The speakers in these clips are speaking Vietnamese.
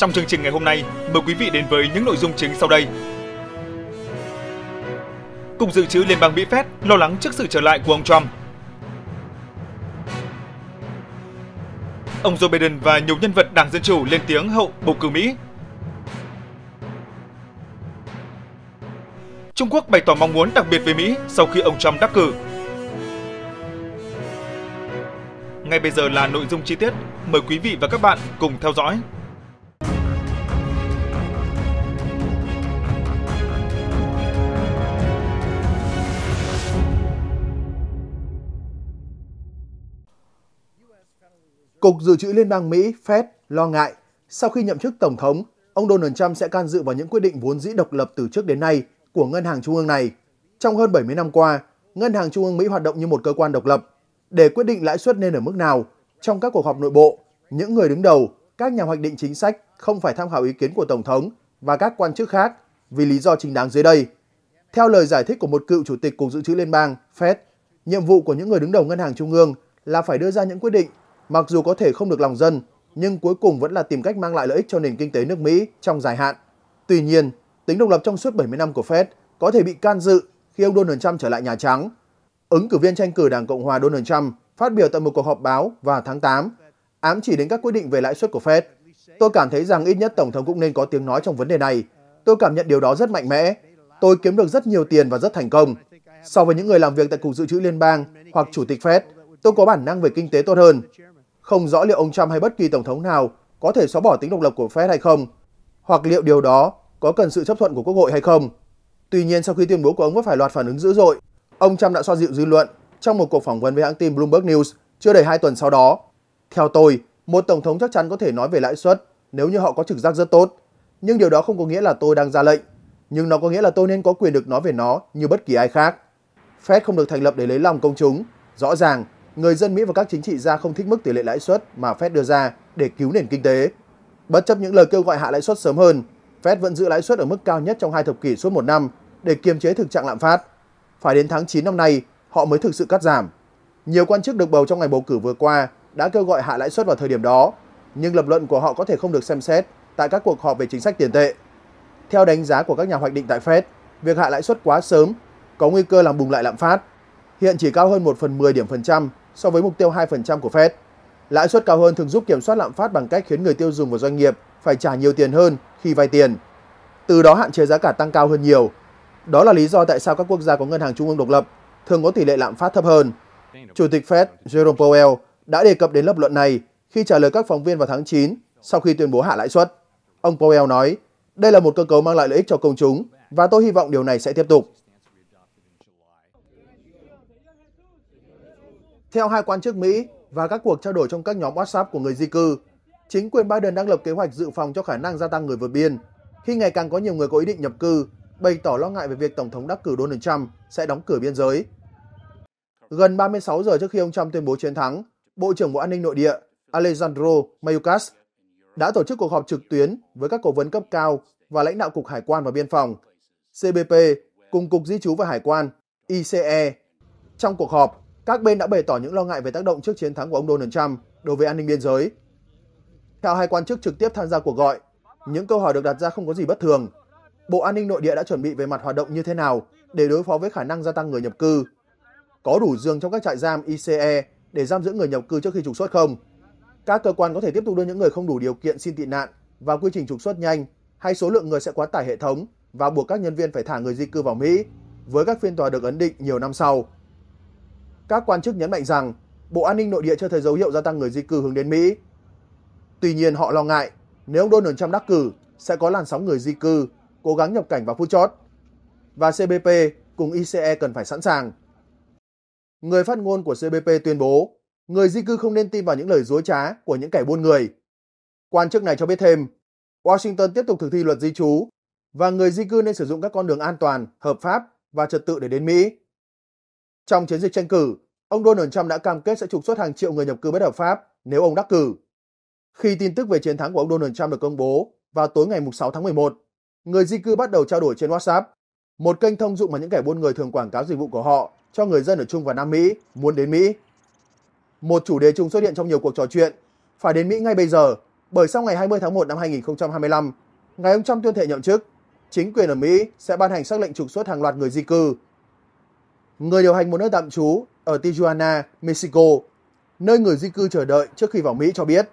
Trong chương trình ngày hôm nay, mời quý vị đến với những nội dung chính sau đây. Cục Dự trữ Liên bang Mỹ Fed lo lắng trước sự trở lại của ông Trump. Ông Joe Biden và nhiều nhân vật Đảng Dân Chủ lên tiếng hậu bầu cử Mỹ. Trung Quốc bày tỏ mong muốn đặc biệt với Mỹ sau khi ông Trump đắc cử. Ngay bây giờ là nội dung chi tiết, mời quý vị và các bạn cùng theo dõi. Cục Dự trữ Liên bang Mỹ Fed lo ngại sau khi nhậm chức Tổng thống, ông Donald Trump sẽ can dự vào những quyết định vốn dĩ độc lập từ trước đến nay của Ngân hàng Trung ương này. Trong hơn 70 năm qua, Ngân hàng Trung ương Mỹ hoạt động như một cơ quan độc lập để quyết định lãi suất nên ở mức nào. Trong các cuộc họp nội bộ, những người đứng đầu, các nhà hoạch định chính sách không phải tham khảo ý kiến của Tổng thống và các quan chức khác vì lý do chính đáng dưới đây. Theo lời giải thích của một cựu chủ tịch Cục Dự trữ Liên bang Fed, nhiệm vụ của những người đứng đầu ngân hàng trung ương là phải đưa ra những quyết định mặc dù có thể không được lòng dân, nhưng cuối cùng vẫn là tìm cách mang lại lợi ích cho nền kinh tế nước Mỹ trong dài hạn. Tuy nhiên, tính độc lập trong suốt 70 năm của Fed có thể bị can dự khi ông Donald Trump trở lại Nhà Trắng. Ứng cử viên tranh cử Đảng Cộng hòa Donald Trump phát biểu tại một cuộc họp báo vào tháng 8, ám chỉ đến các quyết định về lãi suất của Fed. Tôi cảm thấy rằng ít nhất Tổng thống cũng nên có tiếng nói trong vấn đề này. Tôi cảm nhận điều đó rất mạnh mẽ. Tôi kiếm được rất nhiều tiền và rất thành công. So với những người làm việc tại Cục Dự trữ Liên bang hoặc Chủ tịch Fed, tôi có bản năng về kinh tế tốt hơn. Không rõ liệu ông Trump hay bất kỳ tổng thống nào có thể xóa bỏ tính độc lập của Fed hay không, hoặc liệu điều đó có cần sự chấp thuận của Quốc hội hay không. Tuy nhiên sau khi tuyên bố của ông vấp phải loạt phản ứng dữ dội, ông Trump đã xoa dịu dư luận trong một cuộc phỏng vấn với hãng tin Bloomberg News chưa đầy 2 tuần sau đó. Theo tôi, một tổng thống chắc chắn có thể nói về lãi suất nếu như họ có trực giác rất tốt, nhưng điều đó không có nghĩa là tôi đang ra lệnh, nhưng nó có nghĩa là tôi nên có quyền được nói về nó như bất kỳ ai khác. Fed không được thành lập để lấy lòng công chúng, rõ ràng người dân Mỹ và các chính trị gia không thích mức tỷ lệ lãi suất mà Fed đưa ra để cứu nền kinh tế. Bất chấp những lời kêu gọi hạ lãi suất sớm hơn, Fed vẫn giữ lãi suất ở mức cao nhất trong hai thập kỷ suốt một năm để kiềm chế thực trạng lạm phát. Phải đến tháng 9 năm nay, họ mới thực sự cắt giảm. Nhiều quan chức được bầu trong ngày bầu cử vừa qua đã kêu gọi hạ lãi suất vào thời điểm đó, nhưng lập luận của họ có thể không được xem xét tại các cuộc họp về chính sách tiền tệ. Theo đánh giá của các nhà hoạch định tại Fed, việc hạ lãi suất quá sớm có nguy cơ làm bùng lại lạm phát. Hiện chỉ cao hơn 1 phần 10 điểm phần trăm so với mục tiêu 2% của Fed. Lãi suất cao hơn thường giúp kiểm soát lạm phát bằng cách khiến người tiêu dùng và doanh nghiệp phải trả nhiều tiền hơn khi vay tiền. Từ đó hạn chế giá cả tăng cao hơn nhiều. Đó là lý do tại sao các quốc gia có ngân hàng trung ương độc lập thường có tỷ lệ lạm phát thấp hơn. Chủ tịch Fed Jerome Powell đã đề cập đến lập luận này khi trả lời các phóng viên vào tháng 9 sau khi tuyên bố hạ lãi suất. Ông Powell nói, đây là một cơ cấu mang lại lợi ích cho công chúng và tôi hy vọng điều này sẽ tiếp tục. Theo hai quan chức Mỹ và các cuộc trao đổi trong các nhóm WhatsApp của người di cư, chính quyền Biden đang lập kế hoạch dự phòng cho khả năng gia tăng người vượt biên khi ngày càng có nhiều người có ý định nhập cư bày tỏ lo ngại về việc Tổng thống đắc cử Donald Trump sẽ đóng cửa biên giới. Gần 36 giờ trước khi ông Trump tuyên bố chiến thắng, Bộ trưởng Bộ An ninh Nội địa Alejandro Mayorkas đã tổ chức cuộc họp trực tuyến với các cố vấn cấp cao và lãnh đạo Cục Hải quan và Biên phòng CBP cùng Cục Di trú và Hải quan ICE. Trong cuộc họp, các bên đã bày tỏ những lo ngại về tác động trước chiến thắng của ông Donald Trump đối với an ninh biên giới. Theo hai quan chức trực tiếp tham gia cuộc gọi, những câu hỏi được đặt ra không có gì bất thường. Bộ An ninh Nội địa đã chuẩn bị về mặt hoạt động như thế nào để đối phó với khả năng gia tăng người nhập cư? Có đủ giường trong các trại giam ICE để giam giữ người nhập cư trước khi trục xuất không? Các cơ quan có thể tiếp tục đưa những người không đủ điều kiện xin tị nạn vào quy trình trục xuất nhanh hay số lượng người sẽ quá tải hệ thống và buộc các nhân viên phải thả người di cư vào Mỹ với các phiên tòa được ấn định nhiều năm sau các quan chức nhấn mạnh rằng Bộ An ninh nội địa chưa thấy dấu hiệu gia tăng người di cư hướng đến Mỹ. Tuy nhiên họ lo ngại nếu ông Donald Trump đắc cử sẽ có làn sóng người di cư cố gắng nhập cảnh vào phút chót. Và CBP cùng ICE cần phải sẵn sàng. Người phát ngôn của CBP tuyên bố người di cư không nên tin vào những lời dối trá của những kẻ buôn người. Quan chức này cho biết thêm, Washington tiếp tục thực thi luật di trú và người di cư nên sử dụng các con đường an toàn, hợp pháp và trật tự để đến Mỹ. Trong chiến dịch tranh cử, ông Donald Trump đã cam kết sẽ trục xuất hàng triệu người nhập cư bất hợp pháp nếu ông đắc cử. Khi tin tức về chiến thắng của ông Donald Trump được công bố vào tối ngày 6 tháng 11, người di cư bắt đầu trao đổi trên WhatsApp, một kênh thông dụng mà những kẻ buôn người thường quảng cáo dịch vụ của họ cho người dân ở Trung và Nam Mỹ muốn đến Mỹ. Một chủ đề chung xuất hiện trong nhiều cuộc trò chuyện, phải đến Mỹ ngay bây giờ, bởi sau ngày 20 tháng 1 năm 2025, ngày ông Trump tuyên thệ nhậm chức, chính quyền ở Mỹ sẽ ban hành sắc lệnh trục xuất hàng loạt người di cư người điều hành một nơi tạm trú ở Tijuana, Mexico, nơi người di cư chờ đợi trước khi vào Mỹ cho biết,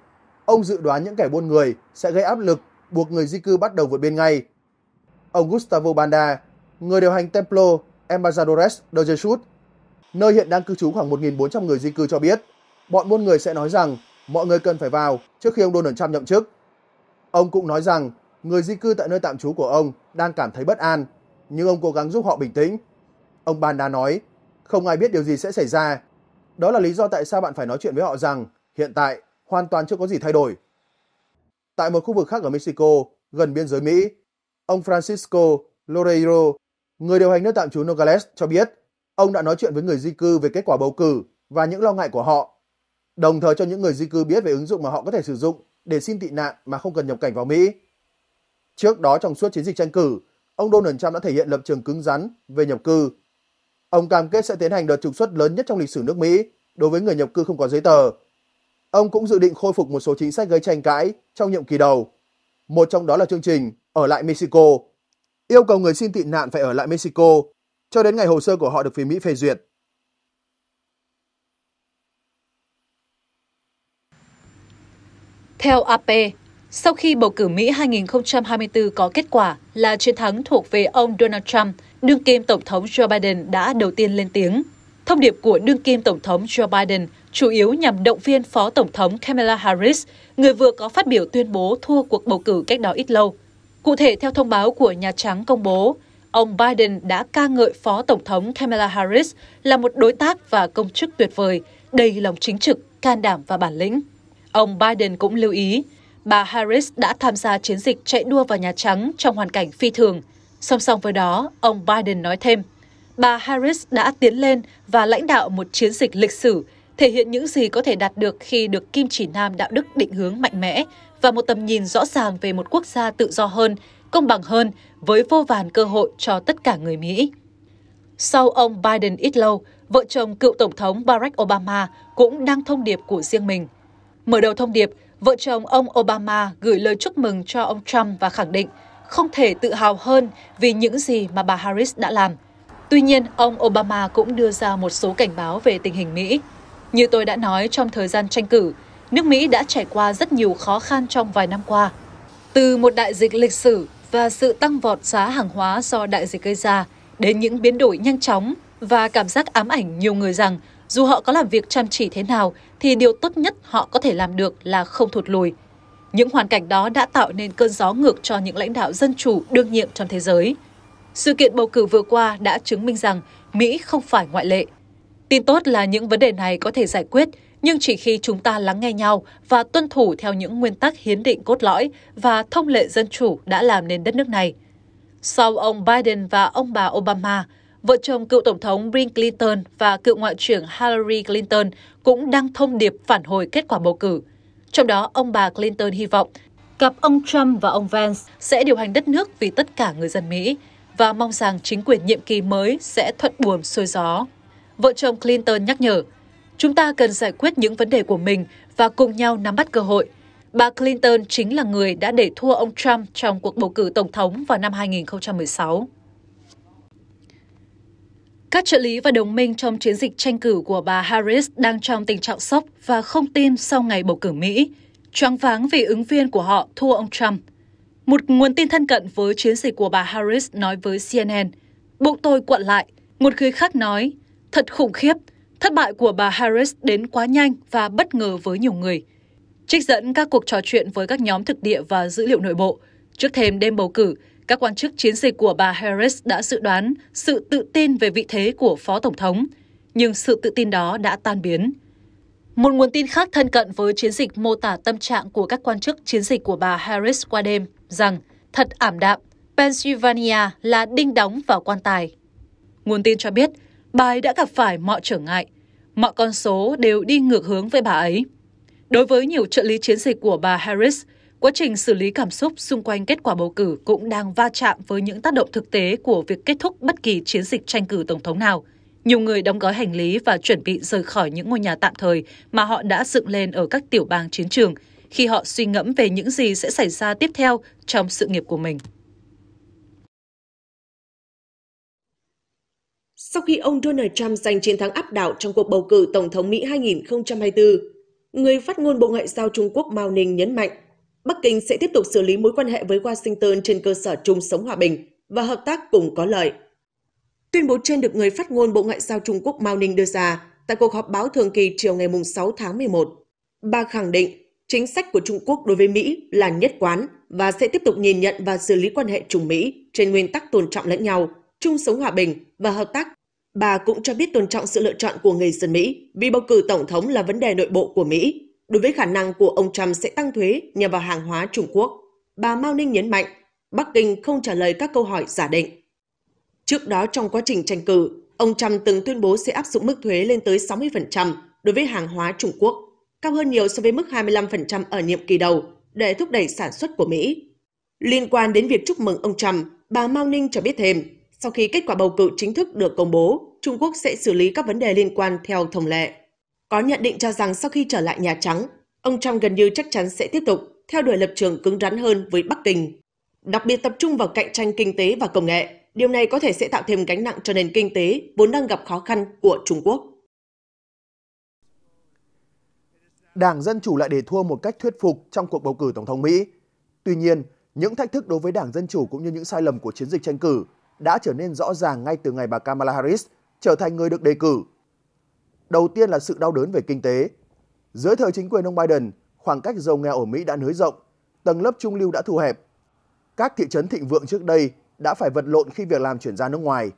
ông dự đoán những kẻ buôn người sẽ gây áp lực buộc người di cư bắt đầu vượt biên ngay. Ông Gustavo Banda, người điều hành Templo Embajadores de Jesus, nơi hiện đang cư trú khoảng 1.400 người di cư cho biết, bọn buôn người sẽ nói rằng mọi người cần phải vào trước khi ông Donald Trump nhậm chức. Ông cũng nói rằng người di cư tại nơi tạm trú của ông đang cảm thấy bất an, nhưng ông cố gắng giúp họ bình tĩnh Ông banda nói, không ai biết điều gì sẽ xảy ra. Đó là lý do tại sao bạn phải nói chuyện với họ rằng hiện tại hoàn toàn chưa có gì thay đổi. Tại một khu vực khác ở Mexico, gần biên giới Mỹ, ông Francisco Loreiro, người điều hành nước tạm trú Nogales cho biết ông đã nói chuyện với người di cư về kết quả bầu cử và những lo ngại của họ, đồng thời cho những người di cư biết về ứng dụng mà họ có thể sử dụng để xin tị nạn mà không cần nhập cảnh vào Mỹ. Trước đó trong suốt chiến dịch tranh cử, ông Donald Trump đã thể hiện lập trường cứng rắn về nhập cư Ông cam kết sẽ tiến hành đợt trục xuất lớn nhất trong lịch sử nước Mỹ đối với người nhập cư không có giấy tờ. Ông cũng dự định khôi phục một số chính sách gây tranh cãi trong nhiệm kỳ đầu. Một trong đó là chương trình Ở lại Mexico, yêu cầu người xin tị nạn phải ở lại Mexico cho đến ngày hồ sơ của họ được phía Mỹ phê duyệt. Theo AP, sau khi bầu cử Mỹ 2024 có kết quả là chiến thắng thuộc về ông Donald Trump, đương kim Tổng thống Joe Biden đã đầu tiên lên tiếng. Thông điệp của đương kim Tổng thống Joe Biden chủ yếu nhằm động viên Phó Tổng thống Kamala Harris, người vừa có phát biểu tuyên bố thua cuộc bầu cử cách đó ít lâu. Cụ thể, theo thông báo của Nhà Trắng công bố, ông Biden đã ca ngợi Phó Tổng thống Kamala Harris là một đối tác và công chức tuyệt vời, đầy lòng chính trực, can đảm và bản lĩnh. Ông Biden cũng lưu ý, bà Harris đã tham gia chiến dịch chạy đua vào Nhà Trắng trong hoàn cảnh phi thường. Song song với đó, ông Biden nói thêm, bà Harris đã tiến lên và lãnh đạo một chiến dịch lịch sử, thể hiện những gì có thể đạt được khi được kim chỉ nam đạo đức định hướng mạnh mẽ và một tầm nhìn rõ ràng về một quốc gia tự do hơn, công bằng hơn, với vô vàn cơ hội cho tất cả người Mỹ. Sau ông Biden ít lâu, vợ chồng cựu Tổng thống Barack Obama cũng đang thông điệp của riêng mình. Mở đầu thông điệp, vợ chồng ông Obama gửi lời chúc mừng cho ông Trump và khẳng định không thể tự hào hơn vì những gì mà bà Harris đã làm. Tuy nhiên, ông Obama cũng đưa ra một số cảnh báo về tình hình Mỹ. Như tôi đã nói trong thời gian tranh cử, nước Mỹ đã trải qua rất nhiều khó khăn trong vài năm qua. Từ một đại dịch lịch sử và sự tăng vọt giá hàng hóa do đại dịch gây ra, đến những biến đổi nhanh chóng và cảm giác ám ảnh nhiều người rằng dù họ có làm việc chăm chỉ thế nào, thì điều tốt nhất họ có thể làm được là không thụt lùi. Những hoàn cảnh đó đã tạo nên cơn gió ngược cho những lãnh đạo dân chủ đương nhiệm trong thế giới. Sự kiện bầu cử vừa qua đã chứng minh rằng Mỹ không phải ngoại lệ. Tin tốt là những vấn đề này có thể giải quyết, nhưng chỉ khi chúng ta lắng nghe nhau và tuân thủ theo những nguyên tắc hiến định cốt lõi và thông lệ dân chủ đã làm nên đất nước này. Sau ông Biden và ông bà Obama, vợ chồng cựu Tổng thống Bill Clinton và cựu Ngoại trưởng Hillary Clinton cũng đang thông điệp phản hồi kết quả bầu cử. Trong đó, ông bà Clinton hy vọng cặp ông Trump và ông Vance sẽ điều hành đất nước vì tất cả người dân Mỹ và mong rằng chính quyền nhiệm kỳ mới sẽ thuận buồm xuôi gió. Vợ chồng Clinton nhắc nhở, chúng ta cần giải quyết những vấn đề của mình và cùng nhau nắm bắt cơ hội. Bà Clinton chính là người đã để thua ông Trump trong cuộc bầu cử tổng thống vào năm 2016. Các trợ lý và đồng minh trong chiến dịch tranh cử của bà Harris đang trong tình trạng sốc và không tin sau ngày bầu cử Mỹ, choáng váng vì ứng viên của họ thua ông Trump. Một nguồn tin thân cận với chiến dịch của bà Harris nói với CNN, bụng tôi quặn lại, một người khác nói, thật khủng khiếp, thất bại của bà Harris đến quá nhanh và bất ngờ với nhiều người. Trích dẫn các cuộc trò chuyện với các nhóm thực địa và dữ liệu nội bộ, trước thêm đêm bầu cử, các quan chức chiến dịch của bà Harris đã dự đoán sự tự tin về vị thế của Phó Tổng thống, nhưng sự tự tin đó đã tan biến. Một nguồn tin khác thân cận với chiến dịch mô tả tâm trạng của các quan chức chiến dịch của bà Harris qua đêm rằng thật ảm đạm, Pennsylvania là đinh đóng vào quan tài. Nguồn tin cho biết bà ấy đã gặp phải mọi trở ngại, mọi con số đều đi ngược hướng với bà ấy. Đối với nhiều trợ lý chiến dịch của bà Harris, Quá trình xử lý cảm xúc xung quanh kết quả bầu cử cũng đang va chạm với những tác động thực tế của việc kết thúc bất kỳ chiến dịch tranh cử tổng thống nào. Nhiều người đóng gói hành lý và chuẩn bị rời khỏi những ngôi nhà tạm thời mà họ đã dựng lên ở các tiểu bang chiến trường khi họ suy ngẫm về những gì sẽ xảy ra tiếp theo trong sự nghiệp của mình. Sau khi ông Donald Trump giành chiến thắng áp đảo trong cuộc bầu cử Tổng thống Mỹ 2024, người phát ngôn Bộ Ngoại giao Trung Quốc Mao Ninh nhấn mạnh Bắc Kinh sẽ tiếp tục xử lý mối quan hệ với Washington trên cơ sở chung sống hòa bình và hợp tác cùng có lợi. Tuyên bố trên được người phát ngôn Bộ Ngoại giao Trung Quốc Mao Ninh đưa ra tại cuộc họp báo thường kỳ chiều ngày 6 tháng 11. Bà khẳng định chính sách của Trung Quốc đối với Mỹ là nhất quán và sẽ tiếp tục nhìn nhận và xử lý quan hệ Trung Mỹ trên nguyên tắc tôn trọng lẫn nhau, chung sống hòa bình và hợp tác. Bà cũng cho biết tôn trọng sự lựa chọn của người dân Mỹ vì bầu cử tổng thống là vấn đề nội bộ của Mỹ đối với khả năng của ông Trump sẽ tăng thuế nhằm vào hàng hóa Trung Quốc. Bà Mao Ninh nhấn mạnh, Bắc Kinh không trả lời các câu hỏi giả định. Trước đó trong quá trình tranh cử, ông Trump từng tuyên bố sẽ áp dụng mức thuế lên tới 60% đối với hàng hóa Trung Quốc, cao hơn nhiều so với mức 25% ở nhiệm kỳ đầu để thúc đẩy sản xuất của Mỹ. Liên quan đến việc chúc mừng ông Trump, bà Mao Ninh cho biết thêm, sau khi kết quả bầu cử chính thức được công bố, Trung Quốc sẽ xử lý các vấn đề liên quan theo thông lệ. Có nhận định cho rằng sau khi trở lại Nhà Trắng, ông Trump gần như chắc chắn sẽ tiếp tục theo đuổi lập trường cứng rắn hơn với Bắc Kinh, đặc biệt tập trung vào cạnh tranh kinh tế và công nghệ. Điều này có thể sẽ tạo thêm gánh nặng cho nền kinh tế vốn đang gặp khó khăn của Trung Quốc. Đảng Dân Chủ lại để thua một cách thuyết phục trong cuộc bầu cử Tổng thống Mỹ. Tuy nhiên, những thách thức đối với Đảng Dân Chủ cũng như những sai lầm của chiến dịch tranh cử đã trở nên rõ ràng ngay từ ngày bà Kamala Harris trở thành người được đề cử Đầu tiên là sự đau đớn về kinh tế. Dưới thời chính quyền ông Biden, khoảng cách giàu nghèo ở Mỹ đã nới rộng, tầng lớp trung lưu đã thu hẹp. Các thị trấn thịnh vượng trước đây đã phải vật lộn khi việc làm chuyển ra nước ngoài.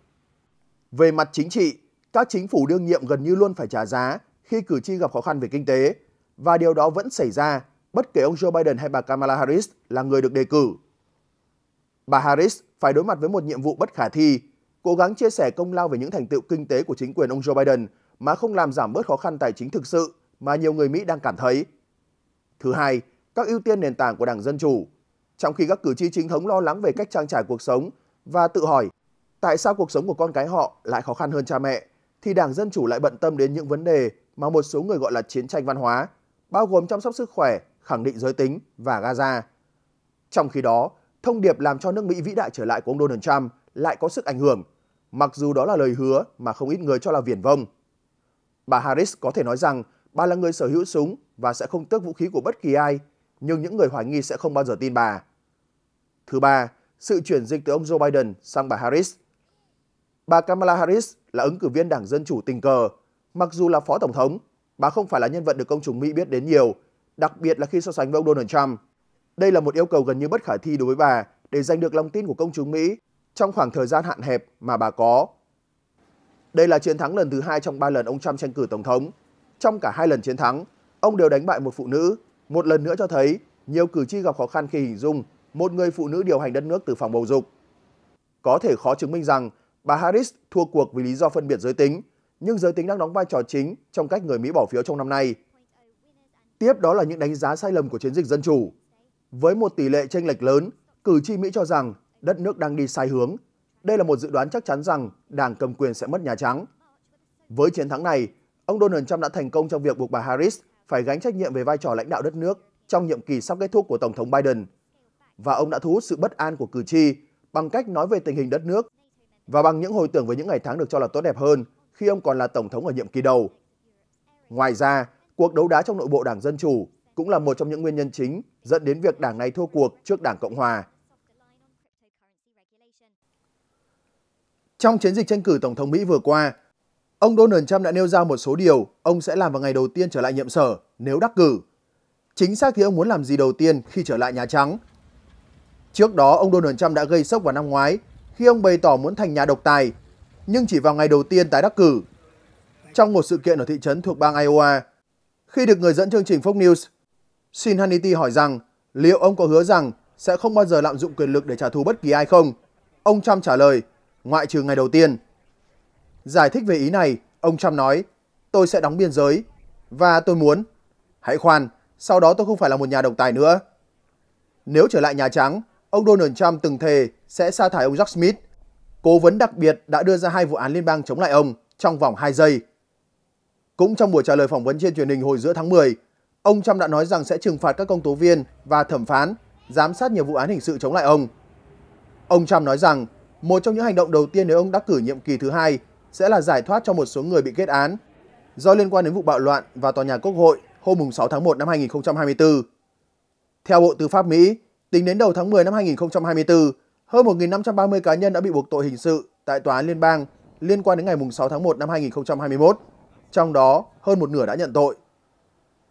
Về mặt chính trị, các chính phủ đương nhiệm gần như luôn phải trả giá khi cử tri gặp khó khăn về kinh tế và điều đó vẫn xảy ra bất kể ông Joe Biden hay bà Kamala Harris là người được đề cử. Bà Harris phải đối mặt với một nhiệm vụ bất khả thi, cố gắng chia sẻ công lao về những thành tựu kinh tế của chính quyền ông Joe Biden mà không làm giảm bớt khó khăn tài chính thực sự mà nhiều người Mỹ đang cảm thấy. Thứ hai, các ưu tiên nền tảng của Đảng Dân Chủ. Trong khi các cử tri chính thống lo lắng về cách trang trải cuộc sống và tự hỏi tại sao cuộc sống của con cái họ lại khó khăn hơn cha mẹ, thì Đảng Dân Chủ lại bận tâm đến những vấn đề mà một số người gọi là chiến tranh văn hóa, bao gồm chăm sóc sức khỏe, khẳng định giới tính và Gaza. Trong khi đó, thông điệp làm cho nước Mỹ vĩ đại trở lại của ông Donald Trump lại có sức ảnh hưởng, mặc dù đó là lời hứa mà không ít người cho là viển vông. Bà Harris có thể nói rằng bà là người sở hữu súng và sẽ không tước vũ khí của bất kỳ ai, nhưng những người hoài nghi sẽ không bao giờ tin bà. Thứ ba, sự chuyển dịch từ ông Joe Biden sang bà Harris. Bà Kamala Harris là ứng cử viên Đảng Dân Chủ tình cờ. Mặc dù là phó tổng thống, bà không phải là nhân vật được công chúng Mỹ biết đến nhiều, đặc biệt là khi so sánh với ông Donald Trump. Đây là một yêu cầu gần như bất khả thi đối với bà để giành được lòng tin của công chúng Mỹ trong khoảng thời gian hạn hẹp mà bà có đây là chiến thắng lần thứ hai trong ba lần ông Trump tranh cử tổng thống. Trong cả hai lần chiến thắng, ông đều đánh bại một phụ nữ, một lần nữa cho thấy nhiều cử tri gặp khó khăn khi hình dung một người phụ nữ điều hành đất nước từ phòng bầu dục. Có thể khó chứng minh rằng bà Harris thua cuộc vì lý do phân biệt giới tính, nhưng giới tính đang đóng vai trò chính trong cách người Mỹ bỏ phiếu trong năm nay. Tiếp đó là những đánh giá sai lầm của chiến dịch dân chủ. Với một tỷ lệ chênh lệch lớn, cử tri Mỹ cho rằng đất nước đang đi sai hướng đây là một dự đoán chắc chắn rằng Đảng cầm quyền sẽ mất Nhà Trắng. Với chiến thắng này, ông Donald Trump đã thành công trong việc buộc bà Harris phải gánh trách nhiệm về vai trò lãnh đạo đất nước trong nhiệm kỳ sắp kết thúc của Tổng thống Biden. Và ông đã thu hút sự bất an của cử tri bằng cách nói về tình hình đất nước và bằng những hồi tưởng về những ngày tháng được cho là tốt đẹp hơn khi ông còn là Tổng thống ở nhiệm kỳ đầu. Ngoài ra, cuộc đấu đá trong nội bộ Đảng Dân Chủ cũng là một trong những nguyên nhân chính dẫn đến việc đảng này thua cuộc trước Đảng Cộng Hòa Trong chiến dịch tranh cử Tổng thống Mỹ vừa qua, ông Donald Trump đã nêu ra một số điều ông sẽ làm vào ngày đầu tiên trở lại nhiệm sở nếu đắc cử. Chính xác thì ông muốn làm gì đầu tiên khi trở lại Nhà Trắng? Trước đó, ông Donald Trump đã gây sốc vào năm ngoái khi ông bày tỏ muốn thành nhà độc tài, nhưng chỉ vào ngày đầu tiên tái đắc cử. Trong một sự kiện ở thị trấn thuộc bang Iowa, khi được người dẫn chương trình Fox News, Sean Hannity hỏi rằng liệu ông có hứa rằng sẽ không bao giờ lạm dụng quyền lực để trả thù bất kỳ ai không? Ông Trump trả lời, ngoại trừ ngày đầu tiên. Giải thích về ý này, ông Trump nói, tôi sẽ đóng biên giới, và tôi muốn. Hãy khoan, sau đó tôi không phải là một nhà độc tài nữa. Nếu trở lại Nhà Trắng, ông Donald Trump từng thề sẽ sa thải ông Jack Smith. Cố vấn đặc biệt đã đưa ra hai vụ án liên bang chống lại ông trong vòng 2 giây. Cũng trong buổi trả lời phỏng vấn trên truyền hình hồi giữa tháng 10, ông Trump đã nói rằng sẽ trừng phạt các công tố viên và thẩm phán giám sát nhiều vụ án hình sự chống lại ông. Ông Trump nói rằng một trong những hành động đầu tiên nếu ông đắc cử nhiệm kỳ thứ hai sẽ là giải thoát cho một số người bị kết án do liên quan đến vụ bạo loạn vào tòa nhà Quốc hội hôm 6 tháng 1 năm 2024. Theo Bộ Tư pháp Mỹ, tính đến đầu tháng 10 năm 2024, hơn 1.530 cá nhân đã bị buộc tội hình sự tại tòa án liên bang liên quan đến ngày 6 tháng 1 năm 2021, trong đó hơn một nửa đã nhận tội.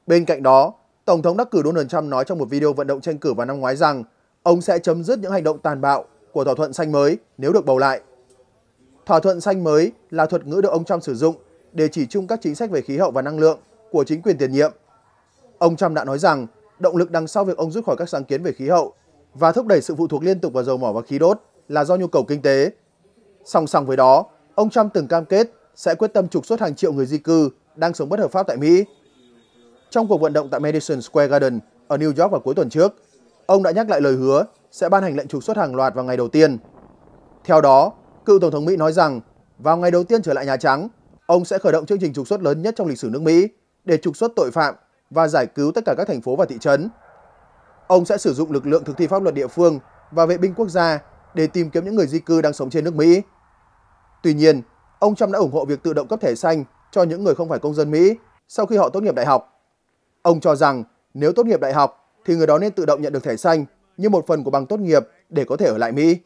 Bên cạnh đó, Tổng thống đắc cử Donald Trump nói trong một video vận động tranh cử vào năm ngoái rằng ông sẽ chấm dứt những hành động tàn bạo của thỏa thuận xanh mới nếu được bầu lại. Thỏa thuận xanh mới là thuật ngữ được ông Trump sử dụng để chỉ chung các chính sách về khí hậu và năng lượng của chính quyền tiền nhiệm. Ông Trump đã nói rằng động lực đằng sau việc ông rút khỏi các sáng kiến về khí hậu và thúc đẩy sự phụ thuộc liên tục vào dầu mỏ và khí đốt là do nhu cầu kinh tế. Song song với đó, ông Trump từng cam kết sẽ quyết tâm trục xuất hàng triệu người di cư đang sống bất hợp pháp tại Mỹ. Trong cuộc vận động tại Madison Square Garden ở New York vào cuối tuần trước, ông đã nhắc lại lời hứa sẽ ban hành lệnh trục xuất hàng loạt vào ngày đầu tiên. Theo đó, cựu Tổng thống Mỹ nói rằng vào ngày đầu tiên trở lại Nhà Trắng, ông sẽ khởi động chương trình trục xuất lớn nhất trong lịch sử nước Mỹ để trục xuất tội phạm và giải cứu tất cả các thành phố và thị trấn. Ông sẽ sử dụng lực lượng thực thi pháp luật địa phương và vệ binh quốc gia để tìm kiếm những người di cư đang sống trên nước Mỹ. Tuy nhiên, ông Trump đã ủng hộ việc tự động cấp thẻ xanh cho những người không phải công dân Mỹ sau khi họ tốt nghiệp đại học. Ông cho rằng nếu tốt nghiệp đại học thì người đó nên tự động nhận được thẻ xanh như một phần của bằng tốt nghiệp để có thể ở lại Mỹ.